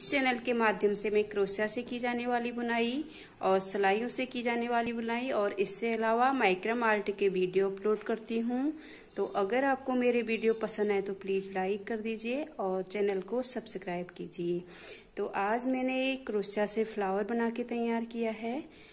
इस चैनल के माध्यम से मैं क्रोशिया से की जाने वाली बुनाई और सिलाइयों से की जाने वाली बुनाई और इससे अलावा माइक्रम आर्ट के वीडियो अपलोड करती हूँ तो अगर आपको मेरे वीडियो पसंद आए तो प्लीज़ लाइक कर दीजिए और चैनल को सब्सक्राइब कीजिए तो आज मैंने क्रोशिया से फ्लावर बना के तैयार किया है